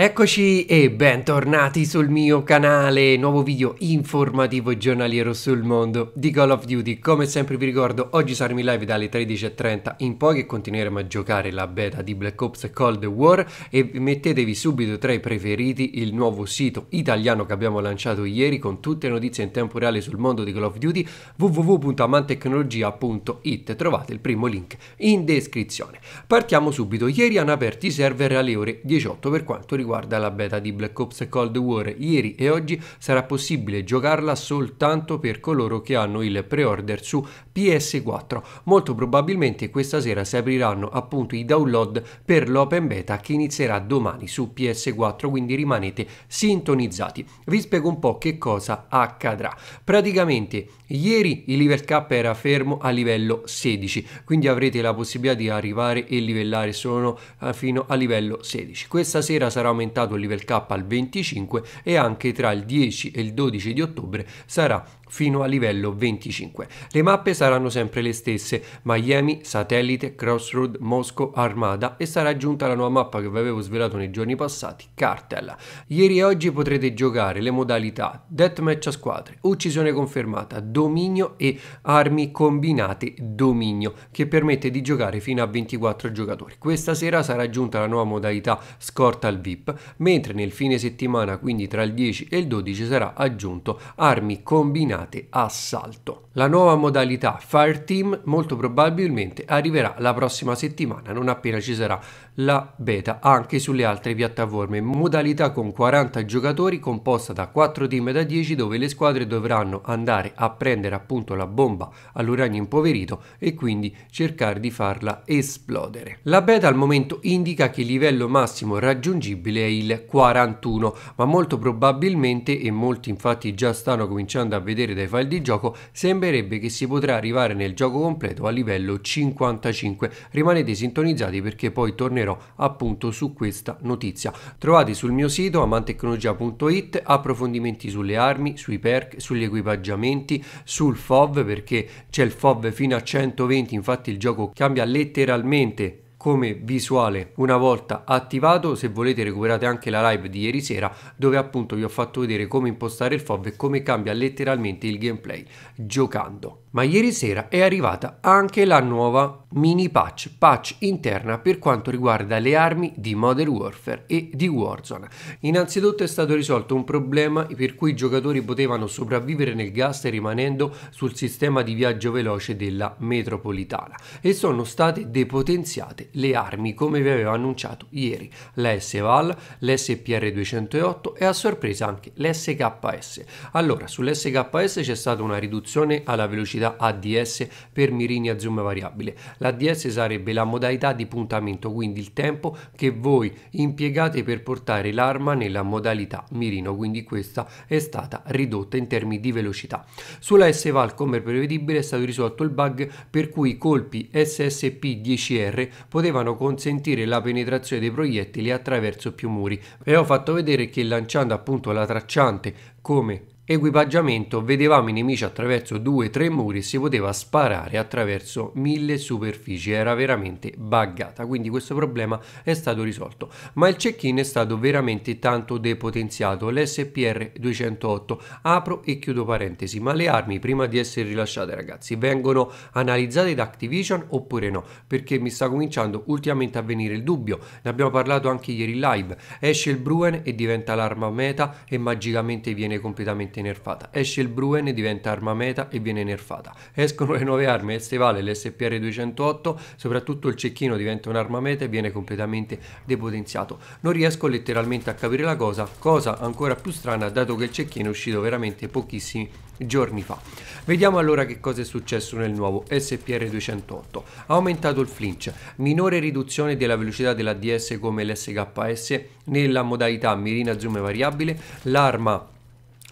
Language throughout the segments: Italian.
Eccoci e bentornati sul mio canale, nuovo video informativo giornaliero sul mondo di Call of Duty. Come sempre vi ricordo, oggi saremo in live dalle 13.30 in poi e continueremo a giocare la beta di Black Ops Cold War e mettetevi subito tra i preferiti il nuovo sito italiano che abbiamo lanciato ieri con tutte le notizie in tempo reale sul mondo di Call of Duty www.amantecnologia.it trovate il primo link in descrizione. Partiamo subito, ieri hanno aperto i server alle ore 18 per quanto riguarda riguarda la beta di Black Ops Cold War ieri e oggi sarà possibile giocarla soltanto per coloro che hanno il pre-order su PS4. Molto probabilmente questa sera si apriranno appunto i download per l'open beta che inizierà domani su PS4, quindi rimanete sintonizzati. Vi spiego un po' che cosa accadrà. Praticamente ieri il level cap era fermo a livello 16, quindi avrete la possibilità di arrivare e livellare solo eh, fino a livello 16. Questa sera sarà aumentato il level cap al 25 e anche tra il 10 e il 12 di ottobre sarà fino a livello 25. Le mappe saranno sempre le stesse, Miami, Satellite, Crossroad, Mosco, Armada e sarà aggiunta la nuova mappa che vi avevo svelato nei giorni passati, Cartel. Ieri e oggi potrete giocare le modalità Deathmatch a squadre, uccisione confermata, dominio e armi combinate dominio che permette di giocare fino a 24 giocatori. Questa sera sarà aggiunta la nuova modalità scorta al VIP, mentre nel fine settimana, quindi tra il 10 e il 12 sarà aggiunto armi combinate denominate assalto. La nuova modalità Fireteam molto probabilmente arriverà la prossima settimana, non appena ci sarà la beta anche sulle altre piattaforme. Modalità con 40 giocatori composta da 4 team da 10 dove le squadre dovranno andare a prendere appunto la bomba all'uranio impoverito e quindi cercare di farla esplodere. La beta al momento indica che il livello massimo raggiungibile è il 41, ma molto probabilmente e molti infatti già stanno cominciando a vedere vedere dai file di gioco sembrerebbe che si potrà arrivare nel gioco completo a livello 55. Rimanete sintonizzati perché poi tornerò appunto su questa notizia. Trovate sul mio sito amantecnologia.it approfondimenti sulle armi, sui perk, sugli equipaggiamenti, sul FOV perché c'è il FOV fino a 120, infatti il gioco cambia letteralmente come visuale una volta attivato se volete recuperate anche la live di ieri sera dove appunto vi ho fatto vedere come impostare il fob e come cambia letteralmente il gameplay giocando ma ieri sera è arrivata anche la nuova mini patch, patch interna per quanto riguarda le armi di Modern Warfare e di Warzone. Innanzitutto è stato risolto un problema per cui i giocatori potevano sopravvivere nel gas rimanendo sul sistema di viaggio veloce della metropolitana e sono state depotenziate le armi come vi avevo annunciato ieri, la S-Val, l'SPR 208 e a sorpresa anche l'SKS. Allora, sull'SKS c'è stata una riduzione alla velocità velocità ADS per mirini a zoom variabile. L'ADS sarebbe la modalità di puntamento, quindi il tempo che voi impiegate per portare l'arma nella modalità mirino, quindi questa è stata ridotta in termini di velocità. Sulla S-Val, come prevedibile, è stato risolto il bug per cui i colpi SSP-10R potevano consentire la penetrazione dei proiettili attraverso più muri. E ho fatto vedere che lanciando appunto la tracciante come equipaggiamento vedevamo i nemici attraverso due o tre muri e si poteva sparare attraverso mille superfici era veramente buggata quindi questo problema è stato risolto ma il check-in è stato veramente tanto depotenziato l'SPR 208 apro e chiudo parentesi ma le armi prima di essere rilasciate ragazzi vengono analizzate da Activision oppure no perché mi sta cominciando ultimamente a venire il dubbio ne abbiamo parlato anche ieri live esce il Bruen e diventa l'arma meta e magicamente viene completamente completamente nerfata. Esce il Bruen, diventa arma meta e viene nerfata. Escono le nuove armi, Estevale, l'SPR 208, soprattutto il cecchino diventa un'arma meta e viene completamente depotenziato. Non riesco letteralmente a capire la cosa, cosa ancora più strana dato che il cecchino è uscito veramente pochissimi giorni fa. Vediamo allora che cosa è successo nel nuovo SPR 208. Ha aumentato il flinch, minore riduzione della velocità della DS come l'SKS nella modalità mirina zoom variabile, l'arma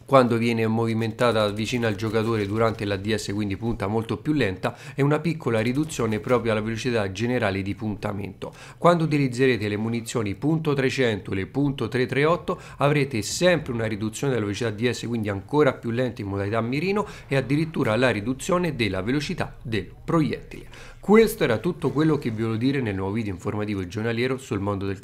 quando viene movimentata vicino al giocatore durante la DS, quindi punta molto più lenta, e una piccola riduzione proprio alla velocità generale di puntamento. Quando utilizzerete le munizioni .300 e le .338 avrete sempre una riduzione della velocità DS, quindi ancora più lenta in modalità mirino e addirittura la riduzione della velocità del proiettile. Questo era tutto quello che vi volevo dire nel nuovo video informativo giornaliero sul mondo del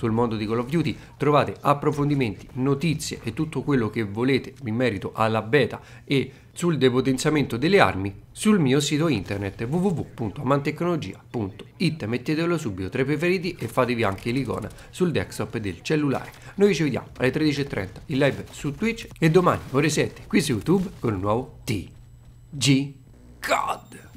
sul mondo di Call of Duty, trovate approfondimenti, notizie e tutto quello che volete in merito alla beta e sul depotenziamento delle armi sul mio sito internet www.amantecnologia.it mettetelo subito tra i preferiti e fatevi anche l'icona sul desktop del cellulare noi ci vediamo alle 13.30 in live su Twitch e domani ore 7 qui su YouTube con un nuovo TG God